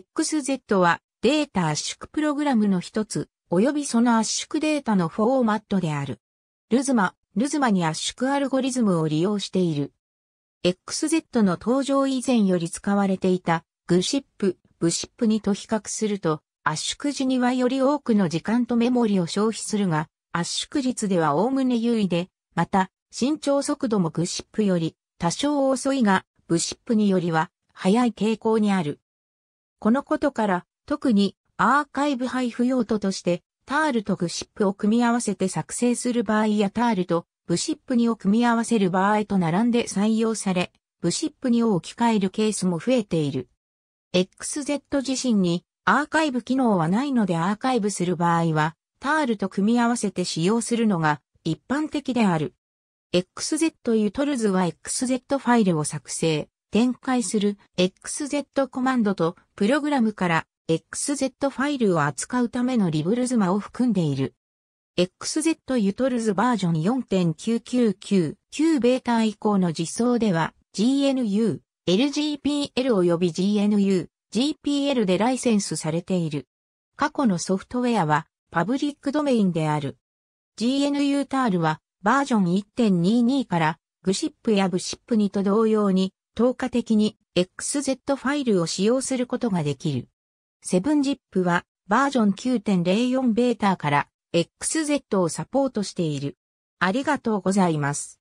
XZ はデータ圧縮プログラムの一つ、及びその圧縮データのフォーマットである。ルズマ、ルズマに圧縮アルゴリズムを利用している。XZ の登場以前より使われていたグシップ、ブシップにと比較すると、圧縮時にはより多くの時間とメモリを消費するが、圧縮率では概ね優位で、また、伸長速度もグシップより多少遅いが、ブシップによりは速い傾向にある。このことから、特にアーカイブ配布用途として、タールとグシップを組み合わせて作成する場合やタールとブシップ2を組み合わせる場合と並んで採用され、ブシップ2を置き換えるケースも増えている。XZ 自身にアーカイブ機能はないのでアーカイブする場合は、タールと組み合わせて使用するのが一般的である。XZ ユトルズは XZ ファイルを作成。展開する XZ コマンドとプログラムから XZ ファイルを扱うためのリブルズマを含んでいる。XZ ユトルズバージョン4.999、旧ベータ以降の実装では GNU、LGPL 及び GNU、GPL でライセンスされている。過去のソフトウェアはパブリックドメインである。GNU タールはバージョン1.22からグシップやブシップにと同様に透過的に XZ ファイルを使用することができる。7zip はバージョン9.04ベータから XZ をサポートしている。ありがとうございます。